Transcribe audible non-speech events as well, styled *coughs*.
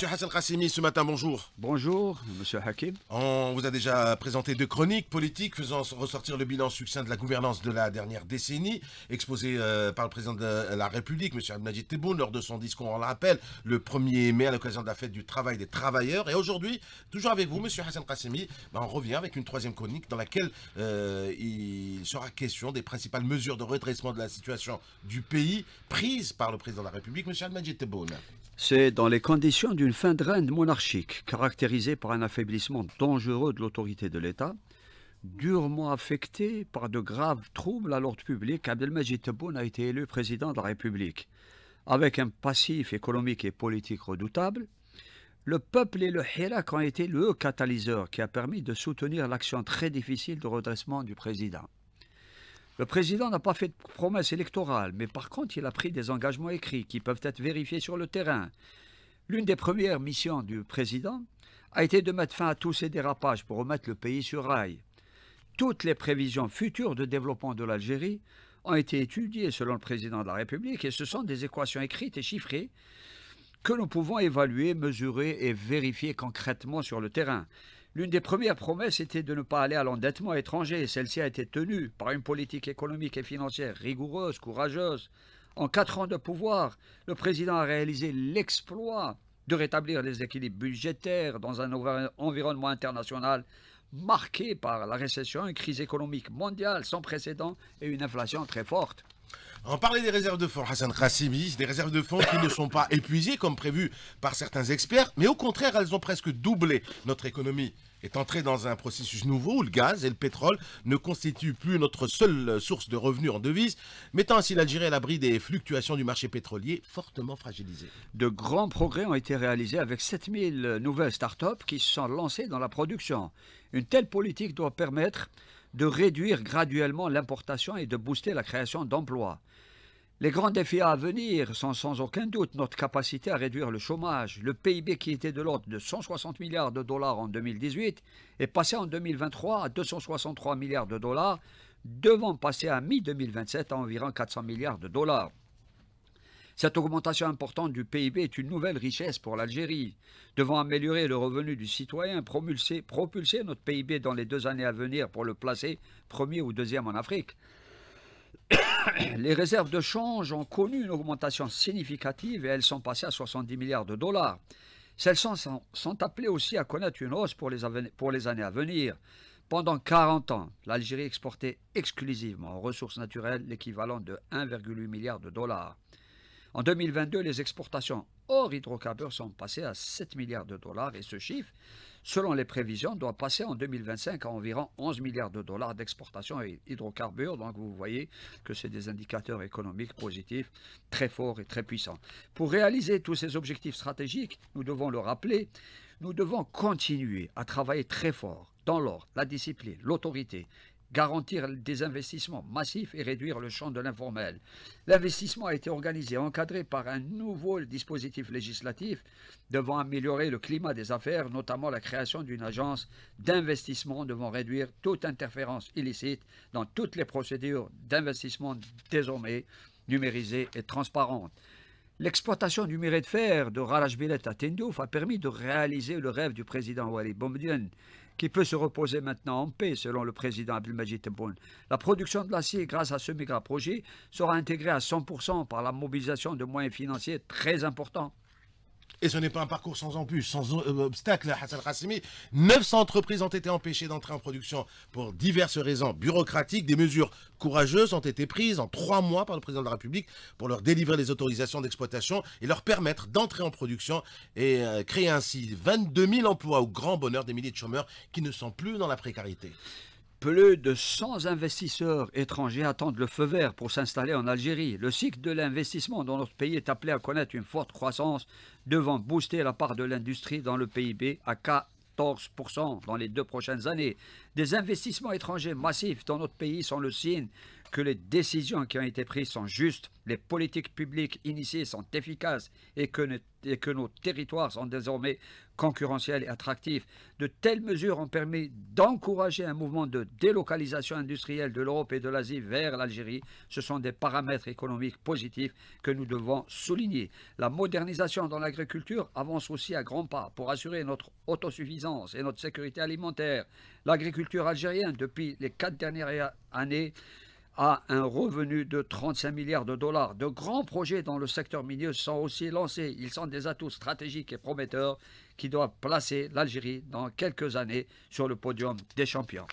Monsieur Hassan Kassimi, ce matin, bonjour. Bonjour, monsieur Hakim. On vous a déjà présenté deux chroniques politiques faisant ressortir le bilan succinct de la gouvernance de la dernière décennie, exposé euh, par le président de la République, monsieur majid Tebboune, lors de son discours, on le rappelle, le 1er mai à l'occasion de la fête du travail des travailleurs. Et aujourd'hui, toujours avec vous, monsieur Hassan Kassimi, ben, on revient avec une troisième chronique dans laquelle euh, il sera question des principales mesures de redressement de la situation du pays prises par le président de la République, monsieur majid Tebboune. C'est dans les conditions d'une fin de règne monarchique, caractérisée par un affaiblissement dangereux de l'autorité de l'État, durement affecté par de graves troubles à l'ordre public, Abdelmajid Tebboune a été élu président de la République. Avec un passif économique et politique redoutable, le peuple et le Hirak ont été le catalyseur qui a permis de soutenir l'action très difficile de redressement du président. Le président n'a pas fait de promesses électorales, mais par contre, il a pris des engagements écrits qui peuvent être vérifiés sur le terrain. L'une des premières missions du président a été de mettre fin à tous ces dérapages pour remettre le pays sur rail. Toutes les prévisions futures de développement de l'Algérie ont été étudiées selon le président de la République et ce sont des équations écrites et chiffrées que nous pouvons évaluer, mesurer et vérifier concrètement sur le terrain. L'une des premières promesses était de ne pas aller à l'endettement étranger. Celle-ci a été tenue par une politique économique et financière rigoureuse, courageuse. En quatre ans de pouvoir, le président a réalisé l'exploit de rétablir les équilibres budgétaires dans un environnement international marqué par la récession, une crise économique mondiale sans précédent et une inflation très forte. On parlait des réserves de fonds, Hassan Khassimi, des réserves de fonds qui ne sont pas épuisées comme prévu par certains experts, mais au contraire, elles ont presque doublé. Notre économie est entrée dans un processus nouveau où le gaz et le pétrole ne constituent plus notre seule source de revenus en devise, mettant ainsi l'Algérie à l'abri des fluctuations du marché pétrolier fortement fragilisé. De grands progrès ont été réalisés avec 7000 nouvelles start-up qui se sont lancées dans la production. Une telle politique doit permettre de réduire graduellement l'importation et de booster la création d'emplois. Les grands défis à venir sont sans aucun doute notre capacité à réduire le chômage. Le PIB qui était de l'ordre de 160 milliards de dollars en 2018 est passé en 2023 à 263 milliards de dollars, devant passer à mi-2027 à environ 400 milliards de dollars. Cette augmentation importante du PIB est une nouvelle richesse pour l'Algérie. Devant améliorer le revenu du citoyen, propulser notre PIB dans les deux années à venir pour le placer premier ou deuxième en Afrique. *coughs* les réserves de change ont connu une augmentation significative et elles sont passées à 70 milliards de dollars. Celles-ci sont, appelées aussi à connaître une hausse pour les, pour les années à venir. Pendant 40 ans, l'Algérie exportait exclusivement en ressources naturelles l'équivalent de 1,8 milliard de dollars. En 2022, les exportations hors hydrocarbures sont passées à 7 milliards de dollars et ce chiffre, selon les prévisions, doit passer en 2025 à environ 11 milliards de dollars d'exportations et hydrocarbures. Donc vous voyez que c'est des indicateurs économiques positifs très forts et très puissants. Pour réaliser tous ces objectifs stratégiques, nous devons le rappeler, nous devons continuer à travailler très fort dans l'ordre, la discipline, l'autorité garantir des investissements massifs et réduire le champ de l'informel. L'investissement a été organisé et encadré par un nouveau dispositif législatif devant améliorer le climat des affaires, notamment la création d'une agence d'investissement devant réduire toute interférence illicite dans toutes les procédures d'investissement désormais numérisées et transparentes. L'exploitation du minerai de fer de Rarajbilet à Tindouf a permis de réaliser le rêve du président Wali Boumediene qui peut se reposer maintenant en paix, selon le président Abdelmajid Tebboune. La production de l'acier grâce à ce méga-projet sera intégrée à 100% par la mobilisation de moyens financiers très importants. Et ce n'est pas un parcours sans embûches, sans euh, euh, obstacles. Hassan Hassimi, 900 entreprises ont été empêchées d'entrer en production pour diverses raisons bureaucratiques. Des mesures courageuses ont été prises en trois mois par le président de la République pour leur délivrer les autorisations d'exploitation et leur permettre d'entrer en production et euh, créer ainsi 22 000 emplois au grand bonheur des milliers de chômeurs qui ne sont plus dans la précarité. Plus de 100 investisseurs étrangers attendent le feu vert pour s'installer en Algérie. Le cycle de l'investissement dans notre pays est appelé à connaître une forte croissance, devant booster la part de l'industrie dans le PIB à 14% dans les deux prochaines années. Des investissements étrangers massifs dans notre pays sont le signe que les décisions qui ont été prises sont justes, les politiques publiques initiées sont efficaces et que, nos territoires sont désormais concurrentiels et attractifs. De telles mesures ont permis d'encourager un mouvement de délocalisation industrielle de l'Europe et de l'Asie vers l'Algérie. Ce sont des paramètres économiques positifs que nous devons souligner. La modernisation dans l'agriculture avance aussi à grands pas pour assurer notre autosuffisance et notre sécurité alimentaire. L'agriculture algérienne, depuis les quatre dernières années, à un revenu de 35 milliards de dollars. De grands projets dans le secteur minier sont aussi lancés. Ils sont des atouts stratégiques et prometteurs qui doivent placer l'Algérie dans quelques années sur le podium des champions.